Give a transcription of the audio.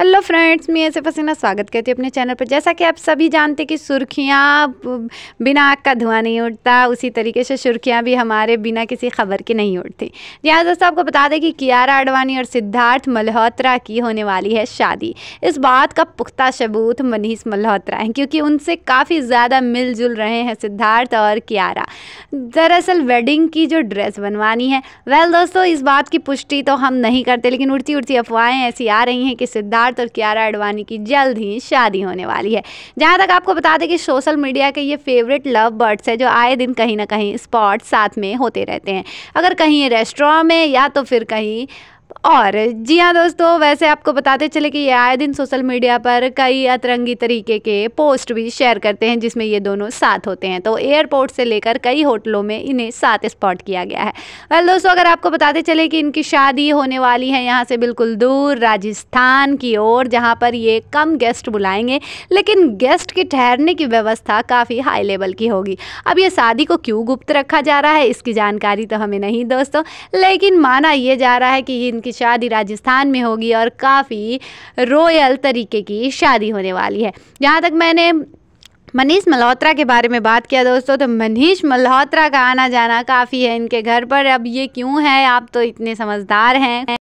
hello friends मैं ऐसे पसीना स्वागत करती हूँ अपने चैनल पर जैसा कि आप सभी जानते हैं कि सुर्खियाँ बिना आग का धुआं नहीं उठता उसी तरीके से सुर्खियाँ भी हमारे बिना किसी खबर के नहीं उठती जी हाँ दोस्तों आपको बता दें कि कियारा आडवाणी और सिद्धार्थ मल्होत्रा की होने वाली है शादी इस बात का पुख्ता सबूत मनीष मल्होत्रा है क्योंकि उनसे काफ़ी ज़्यादा मिलजुल रहे हैं सिद्धार्थ और कियारा दरअसल वेडिंग की जो ड्रेस बनवानी है वेल दोस्तों इस बात की पुष्टि तो हम नहीं करते लेकिन उड़ती उड़ती अफवाहें ऐसी आ रही हैं कि सिद्धार्थ सिद्धार्थ और कियारा अडवाणी की जल्द ही शादी होने वाली है जहाँ तक आपको बता दें कि सोशल मीडिया के ये फेवरेट लव बर्ड्स है जो आए दिन कहीं ना कहीं स्पॉट साथ में होते रहते हैं अगर कहीं रेस्टोरेंट में या तो फिर कहीं और जी हाँ दोस्तों वैसे आपको बताते चले कि ये आए दिन सोशल मीडिया पर कई अतरंगी तरीके के पोस्ट भी शेयर करते हैं जिसमें ये दोनों साथ होते हैं तो एयरपोर्ट से लेकर कई होटलों में इन्हें साथ स्पॉट किया गया है वेल दोस्तों अगर आपको बताते चले कि इनकी शादी होने वाली है यहाँ से बिल्कुल दूर राजस्थान की ओर जहाँ पर ये कम गेस्ट बुलाएंगे लेकिन गेस्ट के ठहरने की व्यवस्था काफ़ी हाई लेवल की होगी अब ये शादी को क्यों गुप्त रखा जा रहा है इसकी जानकारी तो हमें नहीं दोस्तों लेकिन माना यह जा रहा है कि इनकी शादी राजस्थान में होगी और काफ़ी रॉयल तरीके की शादी होने वाली है जहाँ तक मैंने मनीष मल्होत्रा के बारे में बात किया दोस्तों तो मनीष मल्होत्रा का आना जाना काफ़ी है इनके घर पर अब ये क्यों है आप तो इतने समझदार हैं